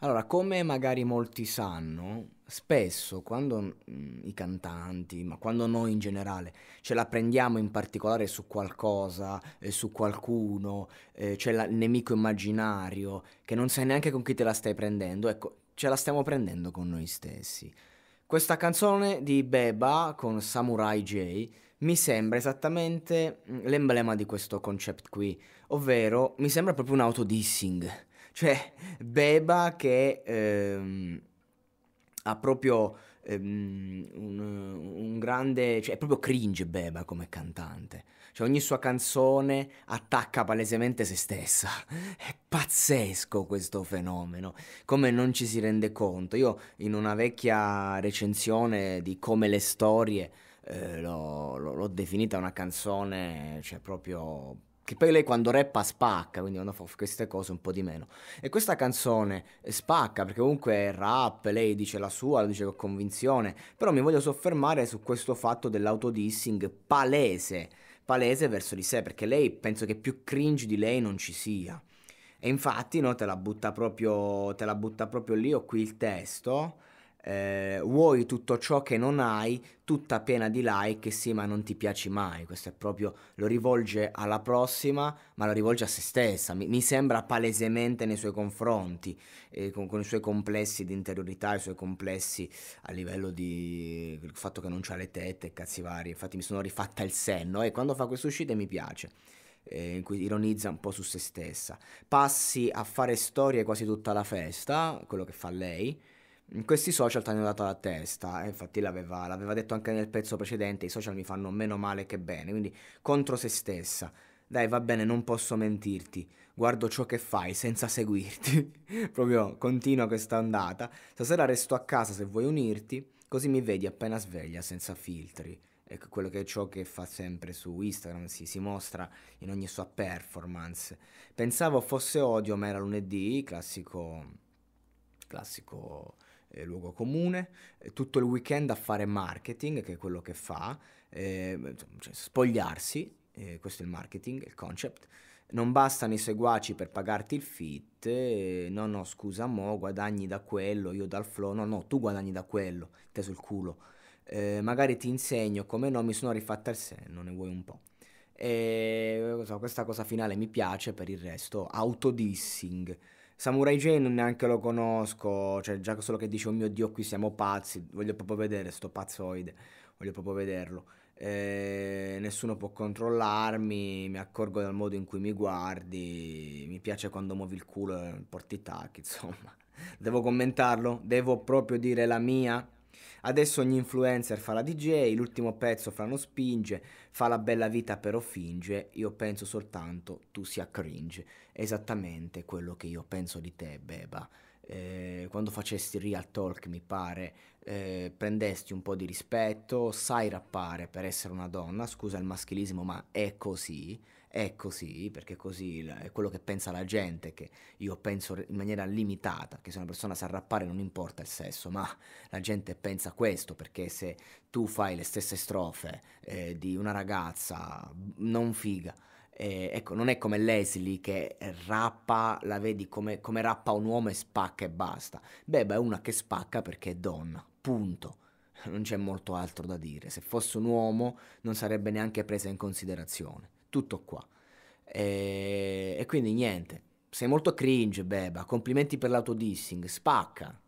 Allora, come magari molti sanno, spesso quando mh, mm, i cantanti, ma quando noi in generale, ce la prendiamo in particolare su qualcosa, eh, su qualcuno, eh, c'è il nemico immaginario, che non sai neanche con chi te la stai prendendo, ecco, ce la stiamo prendendo con noi stessi. Questa canzone di Beba con Samurai J mi sembra esattamente mm, l'emblema di questo concept qui, ovvero mi sembra proprio un autodissing cioè, Beba che ehm, ha proprio ehm, un, un, grande... Cioè, è proprio cringe Beba come cantante. Cioè, ogni sua canzone attacca palesemente se stessa. È pazzesco questo fenomeno, come non ci si rende conto. Io in una vecchia recensione di Come le storie... Eh, l'ho, l'ho, definita una canzone, cioè proprio che poi lei quando rappa spacca, quindi quando fa queste cose un po' di meno. E questa canzone eh, spacca perché comunque è rap, lei dice la sua, lo dice con convinzione, però mi voglio soffermare su questo fatto dell'autodissing palese, palese verso di sé, perché lei penso che più cringe di lei non ci sia. E infatti no, te, la butta proprio, te la butta proprio lì, ho qui il testo eh, vuoi tutto ciò che non hai, tutta piena di like, sì ma non ti piaci mai, questo è proprio, lo rivolge alla prossima, ma lo rivolge a se stessa, mi, mi sembra palesemente nei suoi confronti, eh, con, con, i suoi complessi di interiorità, i suoi complessi a livello di il fatto che non c'ha le tette e cazzi vari, infatti mi sono rifatta il senno e quando fa queste uscite mi piace eh, in cui ironizza un po' su se stessa. Passi a fare storie quasi tutta la festa, quello che fa lei, questi social ti hanno dato la testa, eh, infatti l'aveva, l'aveva, detto anche nel pezzo precedente, i social mi fanno meno male che bene, quindi contro se stessa. Dai, va bene, non posso mentirti, guardo ciò che fai senza seguirti. Proprio continua questa andata. Stasera resto a casa se vuoi unirti, così mi vedi appena sveglia senza filtri. Ecco quello che è ciò che fa sempre su Instagram, si, si mostra in ogni sua performance. Pensavo fosse odio, ma era lunedì, classico... classico eh, luogo comune, eh, tutto il weekend a fare marketing, che è quello che fa, eh, cioè, spogliarsi, eh, questo è il marketing, il concept, non bastano i seguaci per pagarti il fit, eh, no no scusa mo guadagni da quello, io dal flow, no no tu guadagni da quello, teso il culo, eh, magari ti insegno come no mi sono rifatta il senno, ne vuoi un po'. E, eh, questa cosa finale mi piace, per il resto autodissing Samurai Jane neanche lo conosco, cioè già solo che dice oh mio dio qui siamo pazzi, voglio proprio vedere sto pazzoide, voglio proprio vederlo. Eh, nessuno può controllarmi, mi accorgo dal modo in cui mi guardi, mi piace quando muovi il culo e porti i tacchi, insomma. Devo commentarlo? Devo proprio dire la mia? Adesso ogni influencer fa la DJ, l'ultimo pezzo non spinge, fa la bella vita però finge, io penso soltanto tu sia cringe, esattamente quello che io penso di te Beba. Eh, quando facesti Real Talk mi pare eh, prendesti un po' di rispetto, sai rappare per essere una donna, scusa il maschilismo ma è così, è così, perché così è quello che pensa la gente, che io penso in maniera limitata, che se una persona sa rappare non importa il sesso, ma la gente pensa questo, perché se tu fai le stesse strofe eh, di una ragazza non figa, eh, ecco, non è come Leslie che rappa, la vedi come, come rappa un uomo e spacca e basta. beh, è una che spacca perché è donna, Punto. Non c'è molto altro da dire. Se fosse un uomo non sarebbe neanche presa in considerazione. Tutto qua. E, e quindi niente. Sei molto cringe, Beba. Complimenti per l'autodissing. Spacca.